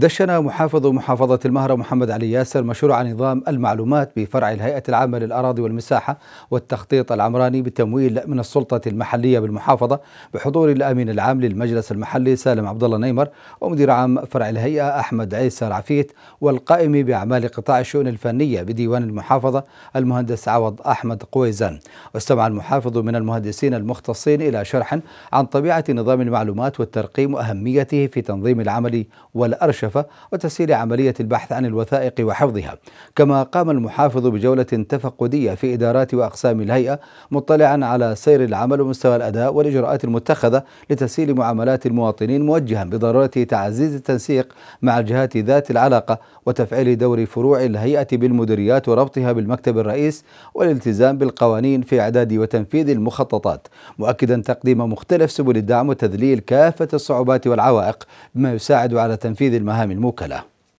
دشن محافظ محافظة المهرة محمد علي ياسر مشروع نظام المعلومات بفرع الهيئة العامة للأراضي والمساحة والتخطيط العمراني بتمويل من السلطة المحلية بالمحافظة بحضور الأمين العام للمجلس المحلي سالم عبد الله نيمر ومدير عام فرع الهيئة أحمد عيسى العفيت والقائم بأعمال قطاع الشؤون الفنية بديوان المحافظة المهندس عوض أحمد قويزان واستمع المحافظ من المهندسين المختصين إلى شرح عن طبيعة نظام المعلومات والترقيم وأهميته في تنظيم العمل والأرشفة المكشفة وتسهيل عملية البحث عن الوثائق وحفظها كما قام المحافظ بجولة تفقدية في إدارات وأقسام الهيئة مطلعا على سير العمل ومستوى الأداء والإجراءات المتخذة لتسهيل معاملات المواطنين موجها بضرورة تعزيز التنسيق مع الجهات ذات العلاقة وتفعيل دور فروع الهيئة بالمديريات وربطها بالمكتب الرئيس والالتزام بالقوانين في إعداد وتنفيذ المخططات مؤكدا تقديم مختلف سبل الدعم وتذليل كافة الصعوبات والعوائق بما يساعد على تنفيذ المهام الموكله